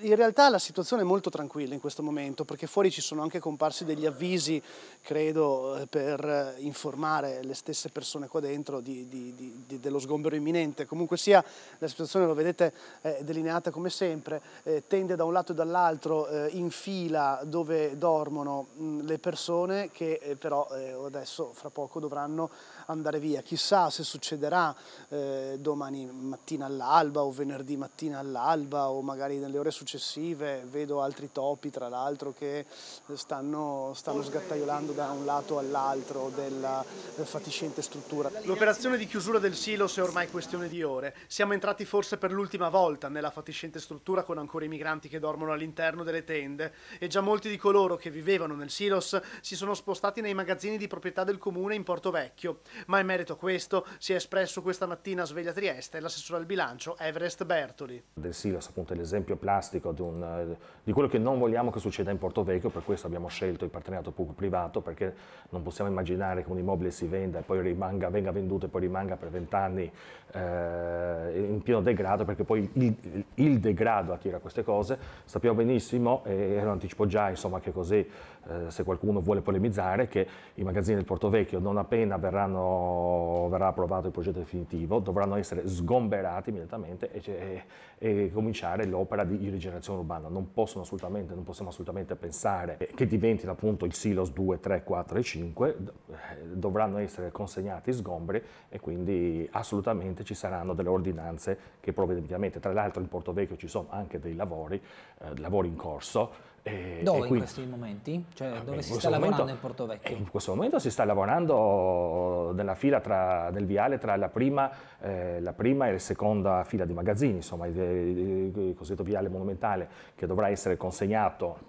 in realtà la situazione è molto tranquilla in questo momento perché fuori ci sono anche comparsi degli avvisi, credo, eh, per eh, informare le stesse persone qua dentro di, di, di, dello sgombero imminente. Comunque sia, la situazione, lo vedete, è delineata come sempre, eh, tende da un lato e dall'altro eh, in fila dove dormono mh, mm, le persone che eh, però eh, adesso, fra poco, dovranno andare via. Chissà se succederà domani mattina all'alba o venerdì mattina all'alba o magari nelle ore successive successive, vedo altri topi tra l'altro che stanno, stanno sgattaiolando da un lato all'altro della fatiscente struttura. L'operazione di chiusura del silos è ormai questione di ore. Siamo entrati forse per l'ultima volta nella fatiscente struttura con ancora i migranti che dormono all'interno delle tende e già molti di coloro che vivevano nel silos si sono spostati nei magazzini di proprietà del comune in Porto Vecchio. Ma in merito a questo si è espresso questa mattina a Sveglia Trieste l'assessore al bilancio Everest Bertoli. Del silos appunto l'esempio plastico realistico un, eh, di quello che non vogliamo che succeda in Porto Vecchio, per questo abbiamo scelto il partenariato pubblico-privato, perché non possiamo immaginare che un immobile si venda e poi rimanga, venga venduto e poi rimanga per vent'anni eh, in pieno degrado, perché poi il, il, degrado attira queste cose. Sappiamo benissimo, e lo anticipo già, insomma, che così, eh, se qualcuno vuole polemizzare, che i magazzini del Porto Vecchio non appena verranno, verrà approvato il progetto definitivo, dovranno essere sgomberati immediatamente e, e, e cominciare l'opera di rigenerazione rigenerazione urbana non, possono assolutamente, non possiamo assolutamente pensare che diventino appunto il silos 2, 3, 4 e 5, eh, dovranno essere consegnati sgombri e quindi assolutamente ci saranno delle ordinanze che provvedimenti. Tra l'altro in Porto Vecchio ci sono anche dei lavori, eh, lavori in corso, e, dove e quindi, in questi momenti? Cioè, ah, dove si sta momento, lavorando in Porto Vecchio? Eh, in questo momento si sta lavorando nella fila tra, nel viale tra la prima, eh, la prima, e la seconda fila di magazzini, insomma, il, il, il cosiddetto viale monumentale ambientale che dovrà essere consegnato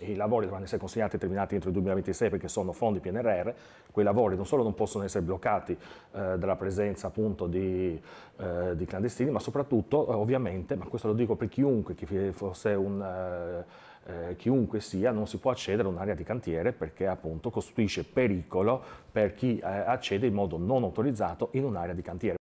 i lavori dovranno essere consegnati e terminati entro il 2026 perché sono fondi PNRR, quei lavori non solo non possono essere bloccati eh, dalla presenza appunto di, eh, di, clandestini, ma soprattutto eh, ovviamente, ma questo lo dico per chiunque, chi fosse un... Eh, eh, chiunque sia non si può accedere a un'area di cantiere perché appunto costituisce pericolo per chi eh, accede in modo non autorizzato in un'area di cantiere.